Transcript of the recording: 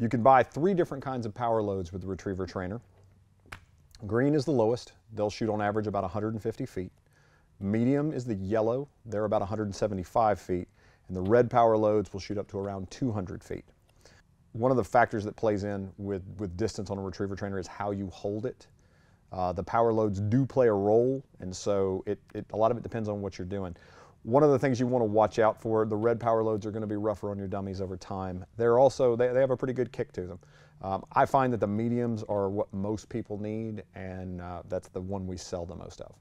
You can buy three different kinds of power loads with the retriever trainer. Green is the lowest. They'll shoot on average about 150 feet. Medium is the yellow. They're about 175 feet. And the red power loads will shoot up to around 200 feet. One of the factors that plays in with, with distance on a retriever trainer is how you hold it. Uh, the power loads do play a role, and so it, it, a lot of it depends on what you're doing. One of the things you want to watch out for, the red power loads are going to be rougher on your dummies over time. They're also, they, they have a pretty good kick to them. Um, I find that the mediums are what most people need, and uh, that's the one we sell the most of.